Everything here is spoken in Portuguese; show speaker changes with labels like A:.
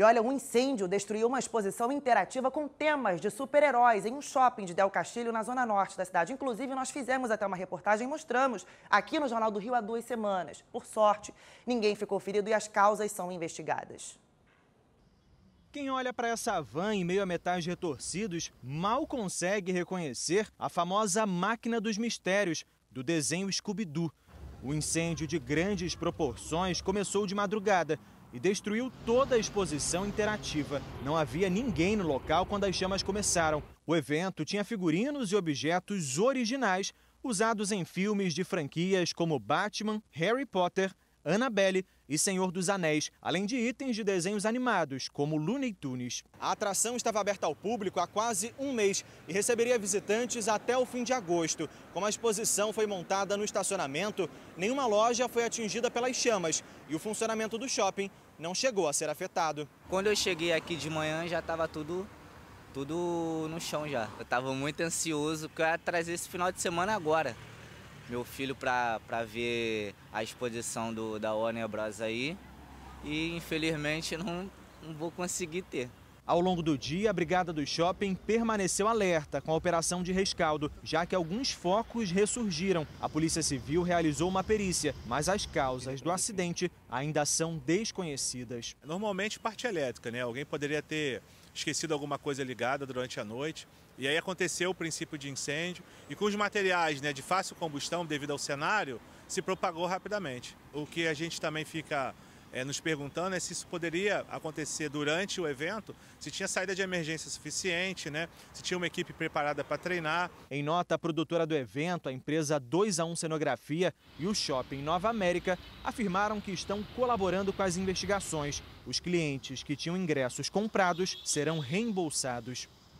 A: E olha, um incêndio destruiu uma exposição interativa com temas de super-heróis em um shopping de Del Castilho, na zona norte da cidade. Inclusive, nós fizemos até uma reportagem e mostramos aqui no Jornal do Rio há duas semanas. Por sorte, ninguém ficou ferido e as causas são investigadas.
B: Quem olha para essa van em meio a metais retorcidos mal consegue reconhecer a famosa máquina dos mistérios do desenho Scooby-Doo. O incêndio de grandes proporções começou de madrugada e destruiu toda a exposição interativa. Não havia ninguém no local quando as chamas começaram. O evento tinha figurinos e objetos originais usados em filmes de franquias como Batman, Harry Potter Annabelle e Senhor dos Anéis, além de itens de desenhos animados, como Looney Tunes. A atração estava aberta ao público há quase um mês e receberia visitantes até o fim de agosto. Como a exposição foi montada no estacionamento, nenhuma loja foi atingida pelas chamas e o funcionamento do shopping não chegou a ser afetado.
C: Quando eu cheguei aqui de manhã já estava tudo tudo no chão já. Eu estava muito ansioso para trazer esse final de semana agora meu filho para ver a exposição do, da Warner Bros. aí. E infelizmente não, não vou conseguir ter.
B: Ao longo do dia, a Brigada do Shopping permaneceu alerta com a operação de rescaldo, já que alguns focos ressurgiram. A Polícia Civil realizou uma perícia,
D: mas as causas do acidente ainda são desconhecidas. Normalmente parte elétrica, né? Alguém poderia ter esquecido alguma coisa ligada durante a noite. E aí aconteceu o princípio de incêndio e com os materiais né, de fácil combustão devido ao cenário, se propagou rapidamente. O que a gente também fica é, nos perguntando né, se isso poderia acontecer durante o evento, se tinha saída de emergência suficiente, né, se tinha uma equipe preparada para treinar. Em nota, a produtora do evento, a empresa 2A1 Cenografia e o shopping
B: Nova América afirmaram que estão colaborando com as investigações. Os clientes que tinham ingressos comprados serão reembolsados.